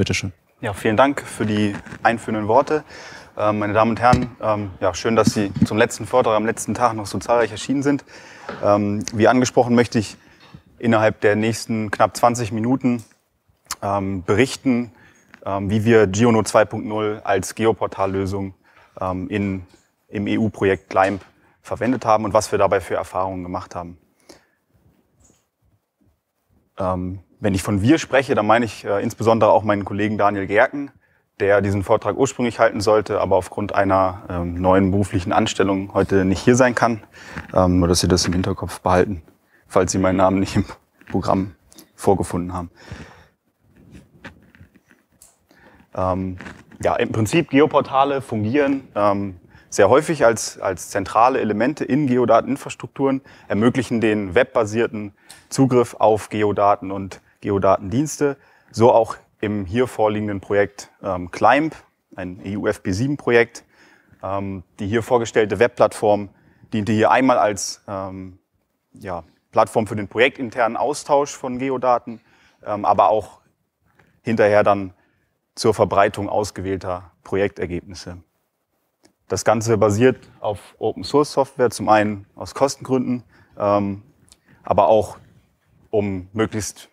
Bitte schön. Ja, vielen Dank für die einführenden Worte. Ähm, meine Damen und Herren, ähm, ja, schön, dass Sie zum letzten Vortrag am letzten Tag noch so zahlreich erschienen sind. Ähm, wie angesprochen möchte ich innerhalb der nächsten knapp 20 Minuten ähm, berichten, ähm, wie wir Giono 2.0 als Geoportallösung ähm, in, im EU-Projekt Climb verwendet haben und was wir dabei für Erfahrungen gemacht haben. Wenn ich von wir spreche, dann meine ich äh, insbesondere auch meinen Kollegen Daniel Gerken, der diesen Vortrag ursprünglich halten sollte, aber aufgrund einer ähm, neuen beruflichen Anstellung heute nicht hier sein kann. Ähm, nur, dass Sie das im Hinterkopf behalten, falls Sie meinen Namen nicht im Programm vorgefunden haben. Ähm, ja, im Prinzip Geoportale fungieren ähm, sehr häufig als, als zentrale Elemente in Geodateninfrastrukturen, ermöglichen den webbasierten Zugriff auf Geodaten und Geodatendienste, so auch im hier vorliegenden Projekt ähm, Climb, ein EU-FP7-Projekt. Ähm, die hier vorgestellte Webplattform diente hier einmal als ähm, ja, Plattform für den projektinternen Austausch von Geodaten, ähm, aber auch hinterher dann zur Verbreitung ausgewählter Projektergebnisse. Das Ganze basiert auf Open Source Software, zum einen aus Kostengründen, ähm, aber auch um möglichst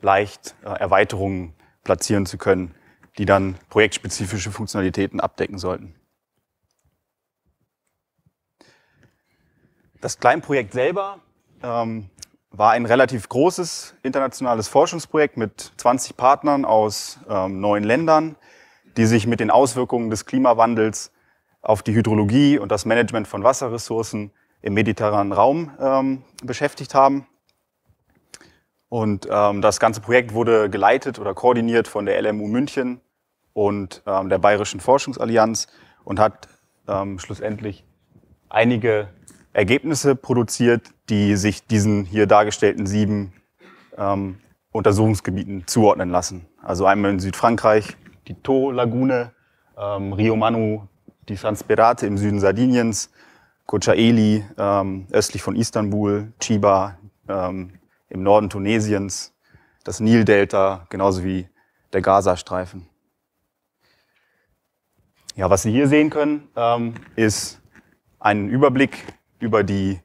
leicht äh, Erweiterungen platzieren zu können, die dann projektspezifische Funktionalitäten abdecken sollten. Das Kleinprojekt selber ähm, war ein relativ großes internationales Forschungsprojekt mit 20 Partnern aus ähm, neun Ländern, die sich mit den Auswirkungen des Klimawandels auf die Hydrologie und das Management von Wasserressourcen im mediterranen Raum ähm, beschäftigt haben. Und ähm, das ganze Projekt wurde geleitet oder koordiniert von der LMU München und ähm, der Bayerischen Forschungsallianz und hat ähm, schlussendlich einige Ergebnisse produziert, die sich diesen hier dargestellten sieben ähm, Untersuchungsgebieten zuordnen lassen. Also einmal in Südfrankreich die To-Lagune, ähm, Rio Manu, die Transperate im Süden Sardiniens, Kocaeli ähm, östlich von Istanbul, Chiba, ähm, im Norden Tunesiens, das Nildelta, genauso wie der Gazastreifen. Ja, was Sie hier sehen können, ähm, ist ein Überblick über die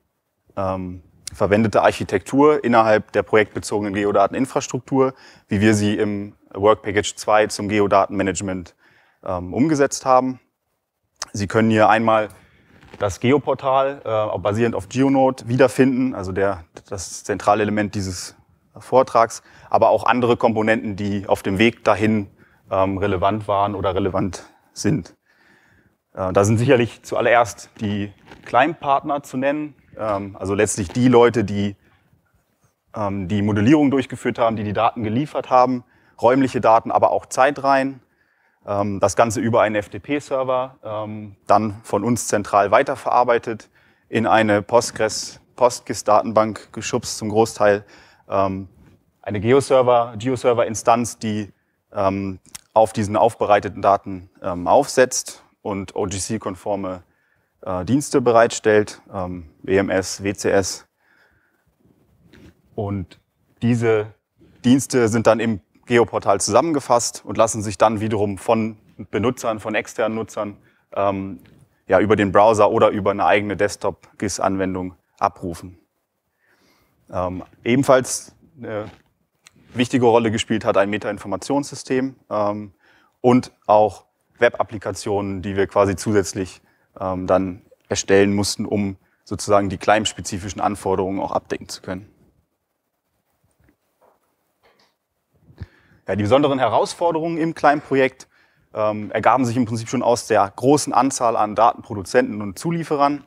ähm, verwendete Architektur innerhalb der projektbezogenen Geodateninfrastruktur, wie wir sie im Work Package 2 zum Geodatenmanagement ähm, umgesetzt haben. Sie können hier einmal das Geoportal, äh, basierend auf GeoNode, wiederfinden, also der, das zentrale Element dieses Vortrags, aber auch andere Komponenten, die auf dem Weg dahin ähm, relevant waren oder relevant sind. Äh, da sind sicherlich zuallererst die Kleinpartner zu nennen, ähm, also letztlich die Leute, die ähm, die Modellierung durchgeführt haben, die die Daten geliefert haben, räumliche Daten, aber auch Zeitreihen. Ähm, das Ganze über einen FTP-Server, ähm, dann von uns zentral weiterverarbeitet, in eine Postgres, PostGIS-Datenbank geschubst zum Großteil, ähm, eine Geo-Server, server instanz die auf diesen aufbereiteten Daten aufsetzt und OGC-konforme äh, Dienste bereitstellt, WMS, e WCS. Und diese Dienste sind dann im Geoportal zusammengefasst und lassen sich dann wiederum von Benutzern, von externen Nutzern ähm, ja, über den Browser oder über eine eigene Desktop-GIS-Anwendung abrufen. Ähm, ebenfalls eine wichtige Rolle gespielt hat ein Meta-Informationssystem ähm, und auch Web-Applikationen, die wir quasi zusätzlich ähm, dann erstellen mussten, um sozusagen die kleinspezifischen Anforderungen auch abdecken zu können. Ja, die besonderen Herausforderungen im Kleinprojekt ähm, ergaben sich im Prinzip schon aus der großen Anzahl an Datenproduzenten und Zulieferern,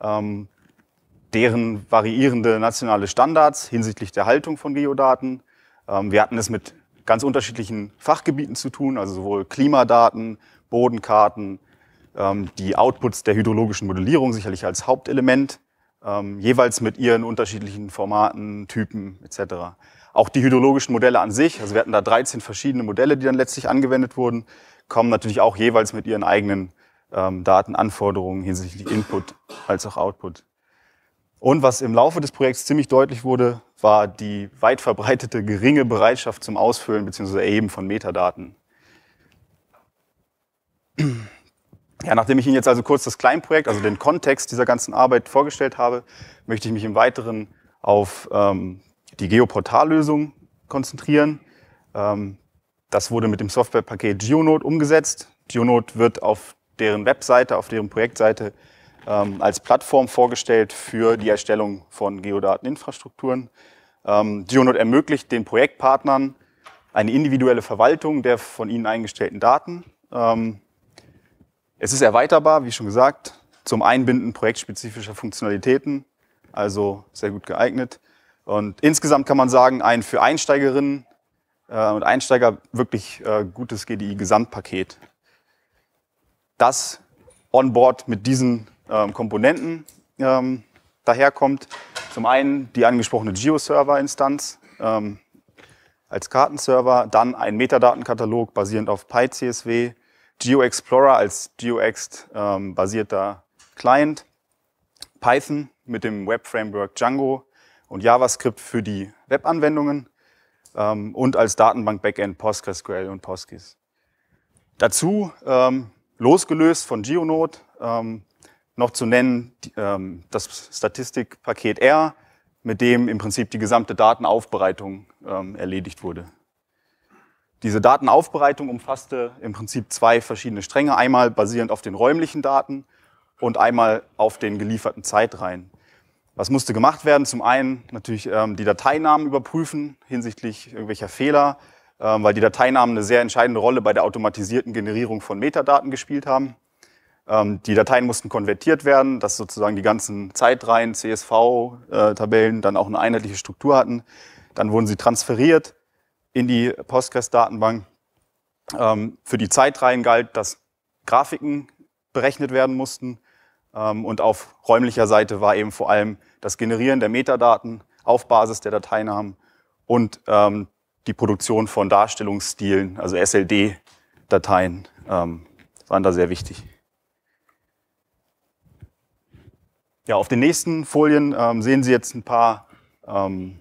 ähm, deren variierende nationale Standards hinsichtlich der Haltung von Geodaten. Ähm, wir hatten es mit ganz unterschiedlichen Fachgebieten zu tun, also sowohl Klimadaten, Bodenkarten, ähm, die Outputs der hydrologischen Modellierung sicherlich als Hauptelement, ähm, jeweils mit ihren unterschiedlichen Formaten, Typen etc. Auch die hydrologischen Modelle an sich, also wir hatten da 13 verschiedene Modelle, die dann letztlich angewendet wurden, kommen natürlich auch jeweils mit ihren eigenen ähm, Datenanforderungen hinsichtlich Input als auch Output. Und was im Laufe des Projekts ziemlich deutlich wurde, war die weit verbreitete geringe Bereitschaft zum Ausfüllen bzw. Erheben von Metadaten. Ja, nachdem ich Ihnen jetzt also kurz das Kleinprojekt, also den Kontext dieser ganzen Arbeit vorgestellt habe, möchte ich mich im Weiteren auf ähm, die geoportal konzentrieren. Ähm, das wurde mit dem Softwarepaket Geonode umgesetzt. Geonode wird auf deren Webseite, auf deren Projektseite ähm, als Plattform vorgestellt für die Erstellung von Geodateninfrastrukturen. Ähm, Geonode ermöglicht den Projektpartnern eine individuelle Verwaltung der von ihnen eingestellten Daten. Ähm, es ist erweiterbar, wie schon gesagt, zum Einbinden projektspezifischer Funktionalitäten, also sehr gut geeignet. Und insgesamt kann man sagen, ein für Einsteigerinnen äh, und Einsteiger wirklich äh, gutes GDI-Gesamtpaket. Das on board mit diesen ähm, Komponenten ähm, daherkommt. Zum einen die angesprochene GeoServer-Instanz ähm, als Kartenserver, dann ein Metadatenkatalog basierend auf PyCSW, GeoExplorer als GeoExt-basierter ähm, Client, Python mit dem Web-Framework Django, und JavaScript für die Webanwendungen ähm, und als Datenbank-Backend PostgreSQL und PostGIS. Dazu ähm, losgelöst von GeoNode ähm, noch zu nennen die, ähm, das Statistikpaket R, mit dem im Prinzip die gesamte Datenaufbereitung ähm, erledigt wurde. Diese Datenaufbereitung umfasste im Prinzip zwei verschiedene Stränge, einmal basierend auf den räumlichen Daten und einmal auf den gelieferten Zeitreihen. Was musste gemacht werden? Zum einen natürlich ähm, die Dateinamen überprüfen hinsichtlich irgendwelcher Fehler, ähm, weil die Dateinamen eine sehr entscheidende Rolle bei der automatisierten Generierung von Metadaten gespielt haben. Ähm, die Dateien mussten konvertiert werden, dass sozusagen die ganzen Zeitreihen, CSV-Tabellen äh, dann auch eine einheitliche Struktur hatten. Dann wurden sie transferiert in die Postgres-Datenbank. Ähm, für die Zeitreihen galt, dass Grafiken berechnet werden mussten ähm, und auf räumlicher Seite war eben vor allem das Generieren der Metadaten auf Basis der Dateinamen und ähm, die Produktion von Darstellungsstilen, also SLD-Dateien, ähm, waren da sehr wichtig. Ja, auf den nächsten Folien ähm, sehen Sie jetzt ein paar ähm,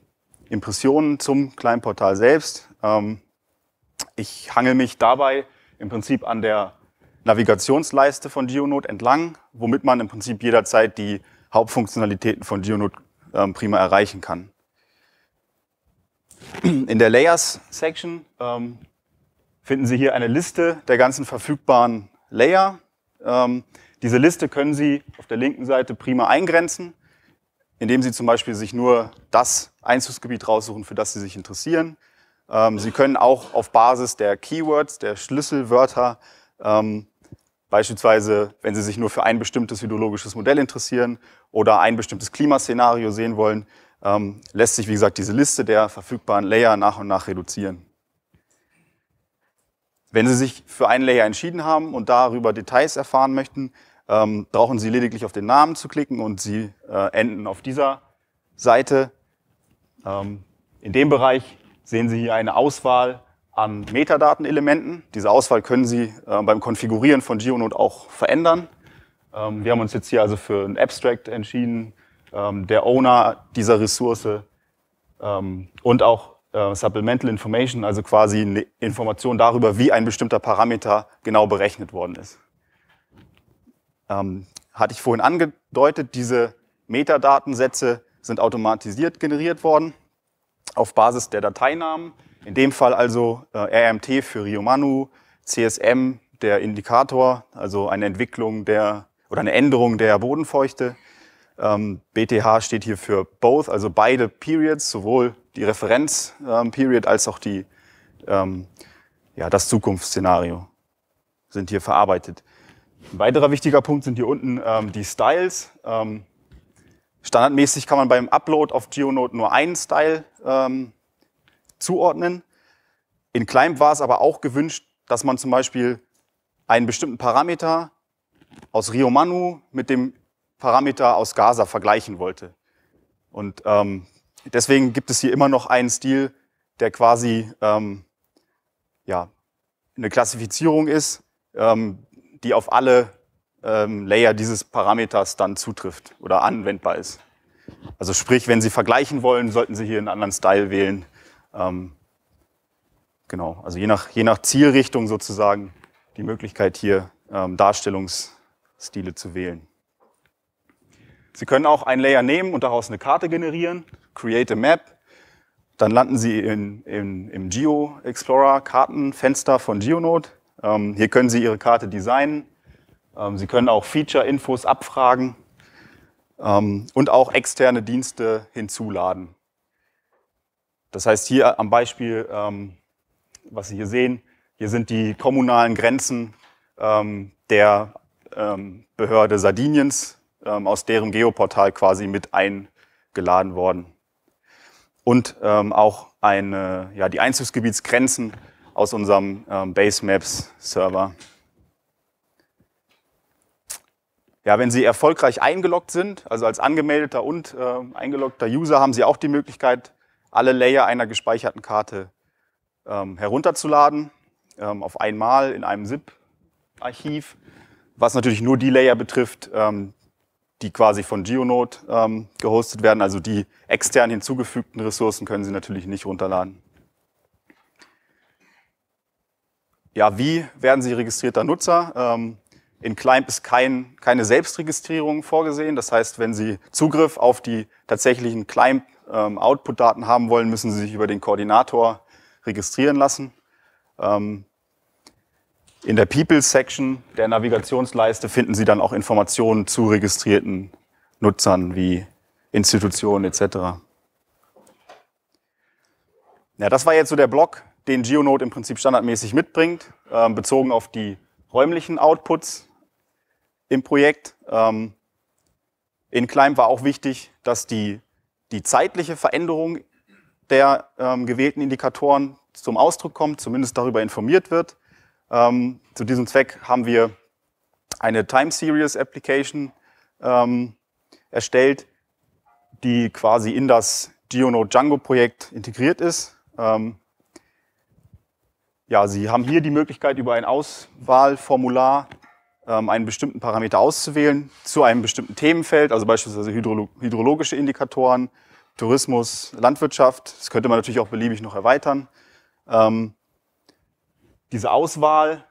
Impressionen zum Kleinportal selbst. Ähm, ich hangel mich dabei im Prinzip an der Navigationsleiste von Geonode entlang, womit man im Prinzip jederzeit die Hauptfunktionalitäten von Geonode ähm, prima erreichen kann. In der Layers-Section ähm, finden Sie hier eine Liste der ganzen verfügbaren Layer. Ähm, diese Liste können Sie auf der linken Seite prima eingrenzen, indem Sie zum Beispiel sich nur das Einzugsgebiet raussuchen, für das Sie sich interessieren. Ähm, Sie können auch auf Basis der Keywords, der Schlüsselwörter, ähm, Beispielsweise, wenn Sie sich nur für ein bestimmtes hydrologisches Modell interessieren oder ein bestimmtes Klimaszenario sehen wollen, ähm, lässt sich, wie gesagt, diese Liste der verfügbaren Layer nach und nach reduzieren. Wenn Sie sich für einen Layer entschieden haben und darüber Details erfahren möchten, ähm, brauchen Sie lediglich auf den Namen zu klicken und Sie äh, enden auf dieser Seite. Ähm, in dem Bereich sehen Sie hier eine Auswahl an Metadatenelementen. Diese Auswahl können Sie äh, beim Konfigurieren von Geonode auch verändern. Ähm, wir haben uns jetzt hier also für einen Abstract entschieden, ähm, der Owner dieser Ressource ähm, und auch äh, Supplemental Information, also quasi eine Information darüber, wie ein bestimmter Parameter genau berechnet worden ist. Ähm, hatte ich vorhin angedeutet, diese Metadatensätze sind automatisiert generiert worden auf Basis der Dateinamen. In dem Fall also äh, RMT für Rio Manu, CSM der Indikator, also eine Entwicklung der oder eine Änderung der Bodenfeuchte. Ähm, BTH steht hier für both, also beide Periods, sowohl die Referenzperiod ähm, als auch die, ähm, ja, das Zukunftsszenario sind hier verarbeitet. Ein weiterer wichtiger Punkt sind hier unten ähm, die Styles. Ähm, standardmäßig kann man beim Upload auf GeoNote nur einen Style ähm, zuordnen. In Climb war es aber auch gewünscht, dass man zum Beispiel einen bestimmten Parameter aus Rio Manu mit dem Parameter aus Gaza vergleichen wollte. Und ähm, deswegen gibt es hier immer noch einen Stil, der quasi ähm, ja, eine Klassifizierung ist, ähm, die auf alle ähm, Layer dieses Parameters dann zutrifft oder anwendbar ist. Also sprich, wenn Sie vergleichen wollen, sollten Sie hier einen anderen Style wählen, ähm, genau, also je nach, je nach Zielrichtung sozusagen die Möglichkeit hier ähm, Darstellungsstile zu wählen. Sie können auch einen Layer nehmen und daraus eine Karte generieren, Create a Map. Dann landen Sie in, in, im Geo Explorer Kartenfenster von GeoNode. Ähm, hier können Sie Ihre Karte designen. Ähm, Sie können auch Feature-Infos abfragen ähm, und auch externe Dienste hinzuladen. Das heißt, hier am Beispiel, ähm, was Sie hier sehen, hier sind die kommunalen Grenzen ähm, der ähm, Behörde Sardiniens, ähm, aus deren Geoportal quasi mit eingeladen worden. Und ähm, auch eine, ja, die Einzugsgebietsgrenzen aus unserem ähm, Base Maps Server. Ja, wenn Sie erfolgreich eingeloggt sind, also als angemeldeter und äh, eingeloggter User, haben Sie auch die Möglichkeit, alle Layer einer gespeicherten Karte ähm, herunterzuladen, ähm, auf einmal in einem ZIP-Archiv, was natürlich nur die Layer betrifft, ähm, die quasi von Geonode ähm, gehostet werden. Also die extern hinzugefügten Ressourcen können Sie natürlich nicht runterladen. Ja, wie werden Sie registrierter Nutzer? Ähm, in Climb ist kein, keine Selbstregistrierung vorgesehen. Das heißt, wenn Sie Zugriff auf die tatsächlichen Climb-Output-Daten haben wollen, müssen Sie sich über den Koordinator registrieren lassen. Ähm, in der People-Section der Navigationsleiste finden Sie dann auch Informationen zu registrierten Nutzern wie Institutionen etc. Ja, das war jetzt so der Block, den GeoNode im Prinzip standardmäßig mitbringt, ähm, bezogen auf die räumlichen Outputs im Projekt. Ähm, in Climb war auch wichtig, dass die, die zeitliche Veränderung der ähm, gewählten Indikatoren zum Ausdruck kommt, zumindest darüber informiert wird. Ähm, zu diesem Zweck haben wir eine Time Series Application ähm, erstellt, die quasi in das GeoNode Django Projekt integriert ist. Ähm, ja, Sie haben hier die Möglichkeit, über ein Auswahlformular ähm, einen bestimmten Parameter auszuwählen zu einem bestimmten Themenfeld, also beispielsweise hydrolo hydrologische Indikatoren, Tourismus, Landwirtschaft. Das könnte man natürlich auch beliebig noch erweitern. Ähm, diese Auswahl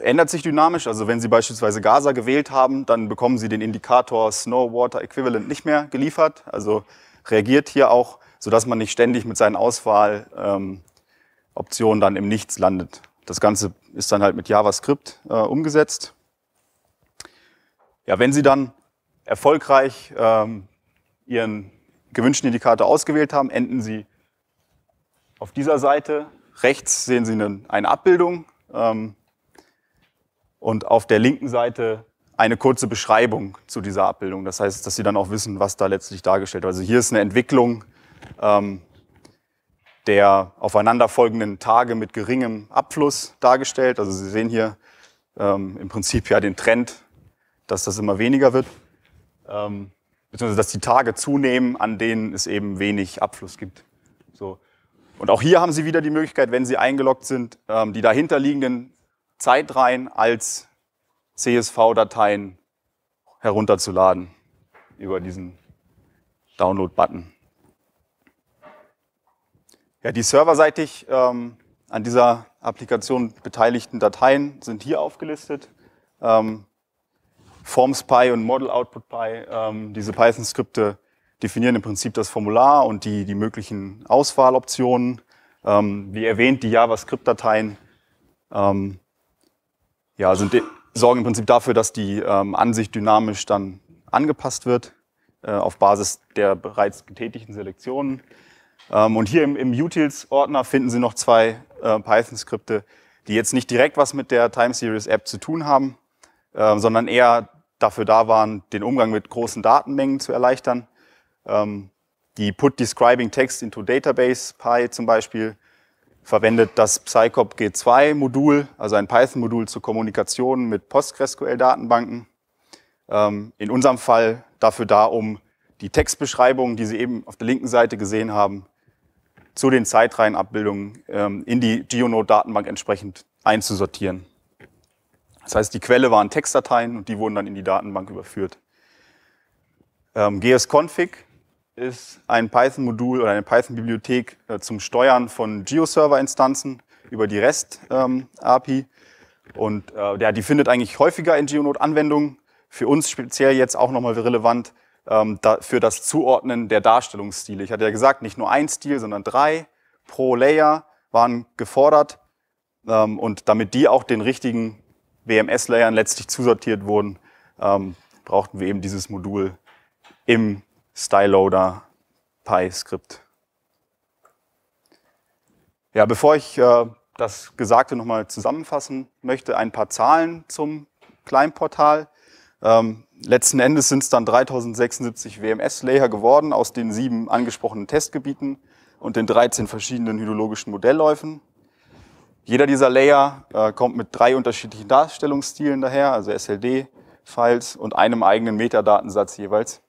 ändert sich dynamisch. Also wenn Sie beispielsweise Gaza gewählt haben, dann bekommen Sie den Indikator Snow Water Equivalent nicht mehr geliefert. Also reagiert hier auch, sodass man nicht ständig mit seinen Auswahloptionen ähm, dann im Nichts landet. Das Ganze ist dann halt mit JavaScript äh, umgesetzt. Ja, wenn Sie dann erfolgreich ähm, Ihren gewünschten Indikator ausgewählt haben, enden Sie auf dieser Seite. Rechts sehen Sie eine, eine Abbildung ähm, und auf der linken Seite eine kurze Beschreibung zu dieser Abbildung. Das heißt, dass Sie dann auch wissen, was da letztlich dargestellt wird. Also hier ist eine Entwicklung ähm, der aufeinanderfolgenden Tage mit geringem Abfluss dargestellt. Also Sie sehen hier ähm, im Prinzip ja den Trend, dass das immer weniger wird, ähm, beziehungsweise dass die Tage zunehmen, an denen es eben wenig Abfluss gibt. So. Und auch hier haben Sie wieder die Möglichkeit, wenn Sie eingeloggt sind, ähm, die dahinterliegenden Zeitreihen als CSV-Dateien herunterzuladen über diesen Download-Button. Ja, die serverseitig ähm, an dieser Applikation beteiligten Dateien sind hier aufgelistet. Ähm, FormsPy und ModelOutputPy, ähm, diese Python-Skripte definieren im Prinzip das Formular und die, die möglichen Auswahloptionen. Ähm, wie erwähnt, die JavaScript-Dateien ähm, ja, sorgen im Prinzip dafür, dass die ähm, Ansicht dynamisch dann angepasst wird äh, auf Basis der bereits getätigten Selektionen. Ähm, und hier im, im Utils-Ordner finden Sie noch zwei äh, Python-Skripte, die jetzt nicht direkt was mit der Time Series App zu tun haben, äh, sondern eher dafür da waren, den Umgang mit großen Datenmengen zu erleichtern. Ähm, die Put Describing Text into Database Py zum Beispiel verwendet das Psycop G2-Modul, also ein Python-Modul zur Kommunikation mit PostgreSQL-Datenbanken. Ähm, in unserem Fall dafür da, um die Textbeschreibungen, die Sie eben auf der linken Seite gesehen haben, zu den Zeitreihenabbildungen ähm, in die GeoNode-Datenbank entsprechend einzusortieren. Das heißt, die Quelle waren Textdateien und die wurden dann in die Datenbank überführt. Ähm, GSConfig ist ein Python-Modul oder eine Python-Bibliothek äh, zum Steuern von GeoServer-Instanzen über die REST-API. Ähm, und äh, ja, die findet eigentlich häufiger in GeoNode anwendungen Für uns speziell jetzt auch nochmal relevant, ähm, da, für das Zuordnen der Darstellungsstile. Ich hatte ja gesagt, nicht nur ein Stil, sondern drei pro Layer waren gefordert. Ähm, und damit die auch den richtigen WMS-Layern letztlich zusortiert wurden, ähm, brauchten wir eben dieses Modul im Styleloader Pi-Skript. Ja, bevor ich äh, das Gesagte nochmal zusammenfassen möchte, ein paar Zahlen zum Kleinportal. Ähm, letzten Endes sind es dann 3076 WMS-Layer geworden aus den sieben angesprochenen Testgebieten und den 13 verschiedenen hydrologischen Modellläufen. Jeder dieser Layer äh, kommt mit drei unterschiedlichen Darstellungsstilen daher, also SLD-Files und einem eigenen Metadatensatz jeweils,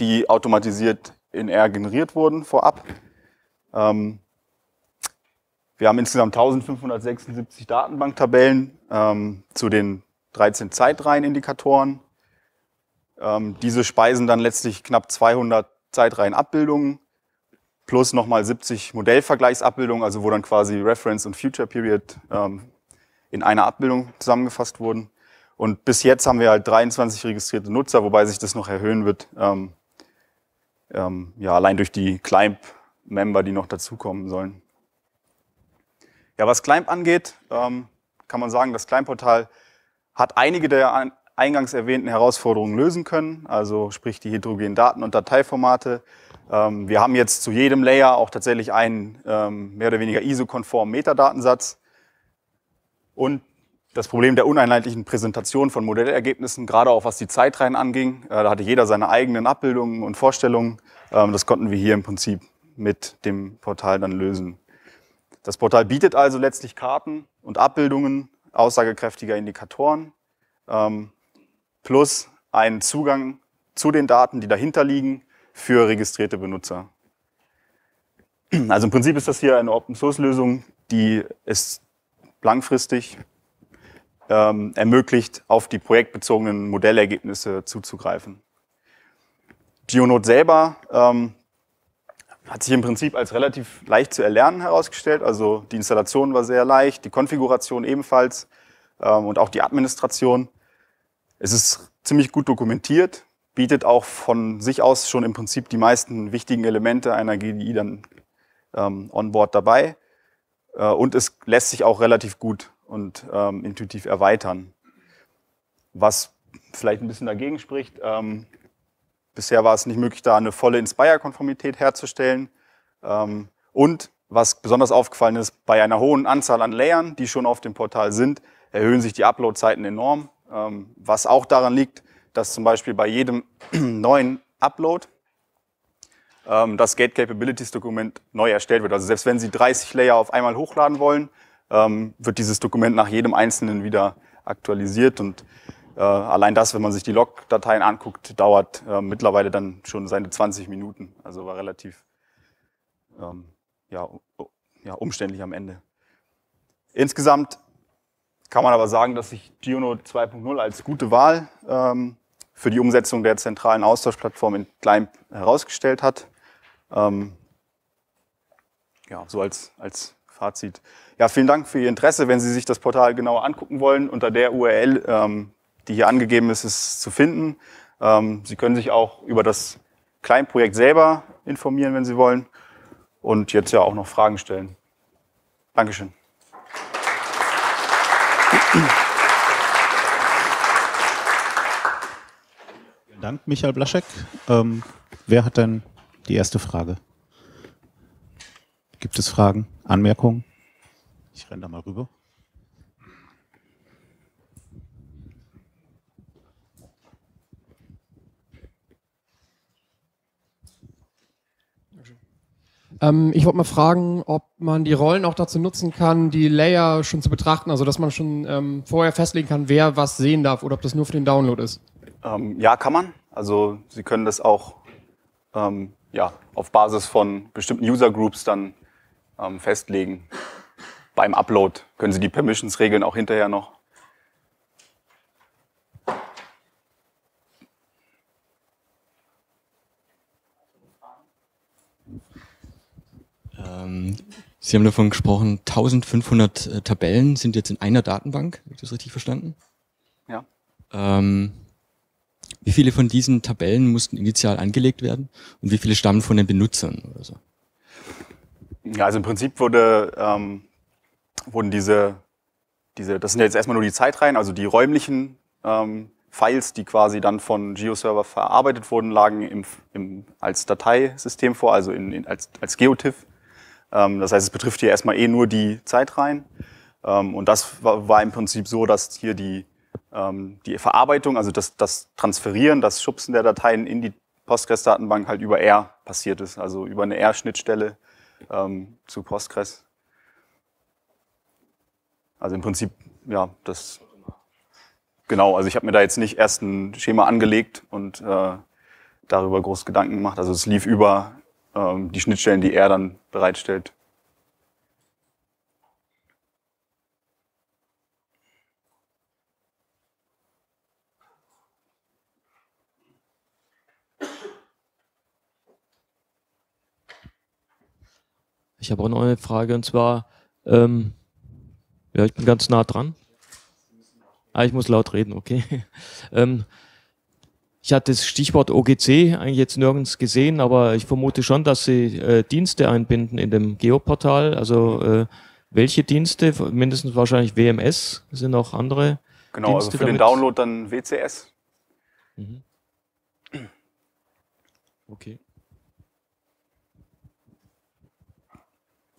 die automatisiert in R generiert wurden vorab. Ähm, wir haben insgesamt 1576 Datenbanktabellen ähm, zu den 13 Zeitreihenindikatoren ähm, diese speisen dann letztlich knapp 200 Zeitreihenabbildungen plus nochmal 70 Modellvergleichsabbildungen, also wo dann quasi Reference und Future Period ähm, in einer Abbildung zusammengefasst wurden. Und bis jetzt haben wir halt 23 registrierte Nutzer, wobei sich das noch erhöhen wird, ähm, ähm, ja, allein durch die Climb-Member, die noch dazukommen sollen. Ja, was Climb angeht, ähm, kann man sagen, das Climb-Portal hat einige der eingangs erwähnten Herausforderungen lösen können, also sprich die heterogenen Daten und Dateiformate. Ähm, wir haben jetzt zu jedem Layer auch tatsächlich einen ähm, mehr oder weniger ISO-konformen Metadatensatz. Und das Problem der uneinheitlichen Präsentation von Modellergebnissen, gerade auch was die Zeitreihen anging, äh, da hatte jeder seine eigenen Abbildungen und Vorstellungen. Ähm, das konnten wir hier im Prinzip mit dem Portal dann lösen. Das Portal bietet also letztlich Karten und Abbildungen aussagekräftiger Indikatoren, plus einen Zugang zu den Daten, die dahinter liegen, für registrierte Benutzer. Also im Prinzip ist das hier eine Open-Source-Lösung, die es langfristig ähm, ermöglicht, auf die projektbezogenen Modellergebnisse zuzugreifen. Geonode selber ähm, hat sich im Prinzip als relativ leicht zu erlernen herausgestellt. Also die Installation war sehr leicht, die Konfiguration ebenfalls ähm, und auch die Administration. Es ist ziemlich gut dokumentiert, bietet auch von sich aus schon im Prinzip die meisten wichtigen Elemente einer GDI dann ähm, on board dabei. Äh, und es lässt sich auch relativ gut und ähm, intuitiv erweitern. Was vielleicht ein bisschen dagegen spricht, ähm, bisher war es nicht möglich, da eine volle Inspire-Konformität herzustellen. Ähm, und was besonders aufgefallen ist, bei einer hohen Anzahl an Layern, die schon auf dem Portal sind, erhöhen sich die Upload-Zeiten enorm. Ähm, was auch daran liegt, dass zum Beispiel bei jedem neuen Upload ähm, das Gate Capabilities Dokument neu erstellt wird. Also selbst wenn Sie 30 Layer auf einmal hochladen wollen, ähm, wird dieses Dokument nach jedem einzelnen wieder aktualisiert und äh, allein das, wenn man sich die Log-Dateien anguckt, dauert äh, mittlerweile dann schon seine 20 Minuten. Also war relativ ja, umständlich am Ende. Insgesamt kann man aber sagen, dass sich Giono 2.0 als gute Wahl ähm, für die Umsetzung der zentralen Austauschplattform in Climb herausgestellt hat. Ähm, ja, so als, als Fazit. Ja, vielen Dank für Ihr Interesse. Wenn Sie sich das Portal genauer angucken wollen, unter der URL, ähm, die hier angegeben ist, ist zu finden. Ähm, Sie können sich auch über das Kleinprojekt selber informieren, wenn Sie wollen. Und jetzt ja auch noch Fragen stellen. Dankeschön. Vielen Dank, Michael Blaschek. Ähm, wer hat denn die erste Frage? Gibt es Fragen, Anmerkungen? Ich renne da mal rüber. Ähm, ich wollte mal fragen, ob man die Rollen auch dazu nutzen kann, die Layer schon zu betrachten, also dass man schon ähm, vorher festlegen kann, wer was sehen darf oder ob das nur für den Download ist. Ähm, ja, kann man. Also Sie können das auch ähm, ja, auf Basis von bestimmten User Groups dann ähm, festlegen. Beim Upload können Sie die Permissions regeln auch hinterher noch. Ähm, Sie haben davon gesprochen, 1500 äh, Tabellen sind jetzt in einer Datenbank, habe ich das richtig verstanden? Ja. Ähm, wie viele von diesen Tabellen mussten initial angelegt werden und wie viele stammen von den Benutzern oder so? Ja, also im Prinzip wurde, ähm, wurden diese, diese, das sind ja jetzt erstmal nur die Zeitreihen, also die räumlichen ähm, Files, die quasi dann von GeoServer verarbeitet wurden, lagen im, im, als Dateisystem vor, also in, in, als, als GeoTIFF. Ähm, das heißt, es betrifft hier erstmal eh nur die Zeitreihen. Ähm, und das war, im Prinzip so, dass hier die, ähm, die Verarbeitung, also das, das Transferieren, das Schubsen der Dateien in die Postgres-Datenbank halt über R passiert ist, also über eine R-Schnittstelle zu Postgres. Also im Prinzip, ja, das. Genau, also ich habe mir da jetzt nicht erst ein Schema angelegt und äh, darüber groß Gedanken gemacht. Also es lief über ähm, die Schnittstellen, die er dann bereitstellt. Ich habe auch noch eine Frage und zwar, ähm, ja, ich bin ganz nah dran. Ah, ich muss laut reden, okay. ähm, ich hatte das Stichwort OGC eigentlich jetzt nirgends gesehen, aber ich vermute schon, dass sie äh, Dienste einbinden in dem Geoportal. Also äh, welche Dienste? Mindestens wahrscheinlich WMS sind auch andere. Genau, also Dienste also für damit? den Download dann WCS. Mhm. Okay.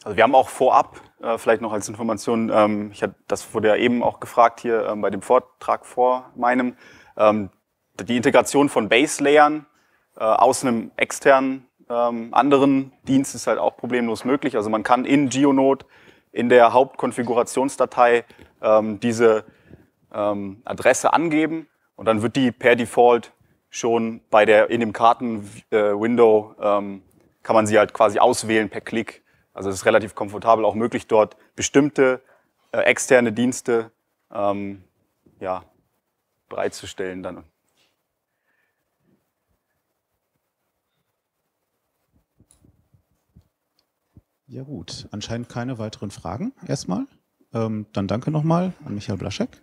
Also wir haben auch vorab, äh, vielleicht noch als Information, ähm, ich hatte, das wurde ja eben auch gefragt hier ähm, bei dem Vortrag vor meinem, ähm, die Integration von Base-Layern äh, aus einem externen ähm, anderen Dienst ist halt auch problemlos möglich. Also man kann in Geonode in der Hauptkonfigurationsdatei ähm, diese ähm, Adresse angeben und dann wird die per Default schon bei der in dem Kartenwindow äh, ähm, kann man sie halt quasi auswählen per Klick. Also es ist relativ komfortabel auch möglich dort bestimmte äh, externe Dienste ähm, ja, bereitzustellen dann Ja gut, anscheinend keine weiteren Fragen erstmal. Ähm, dann danke nochmal an Michael Blaschek.